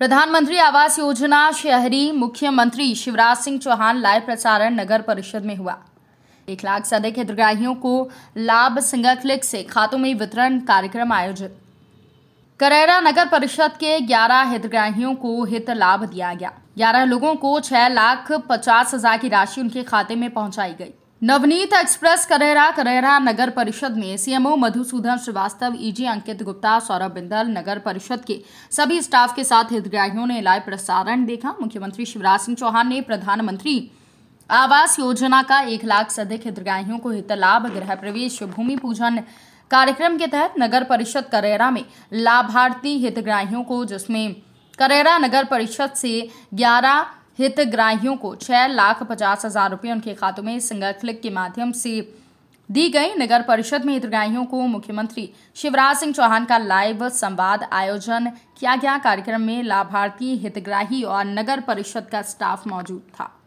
प्रधानमंत्री आवास योजना शहरी मुख्यमंत्री शिवराज सिंह चौहान लाइव प्रसारण नगर परिषद में हुआ एक लाख से अधिक हितग्राहियों को लाभ सिंगल क्लिक से खातों में वितरण कार्यक्रम आयोजित करेरा नगर परिषद के 11 हितग्राहियों को हित लाभ दिया गया 11 लोगों को 6 लाख पचास हजार की राशि उनके खाते में पहुंचाई गई नवनीत एक्सप्रेस करेरा करेरा नगर परिषद में सीएमओ मधुसूदन श्रीवास्तव ईजी अंकित गुप्ता सौरभ बिंदल नगर परिषद के सभी स्टाफ के साथ हितग्राहियों ने लाइव प्रसारण देखा मुख्यमंत्री शिवराज सिंह चौहान ने प्रधानमंत्री आवास योजना का एक लाख से अधिक हितग्राहियों को हित लाभ गृह प्रवेश भूमि पूजन कार्यक्रम के तहत नगर परिषद करेरा में लाभार्थी हितग्राहियों को जिसमें करेरा नगर परिषद से ग्यारह हितग्राहियों को छह लाख पचास हजार रुपये उनके खातों में सिंगल क्लिक के माध्यम से दी गई नगर परिषद में हितग्राहियों को मुख्यमंत्री शिवराज सिंह चौहान का लाइव संवाद आयोजन किया गया कार्यक्रम में लाभार्थी हितग्राही और नगर परिषद का स्टाफ मौजूद था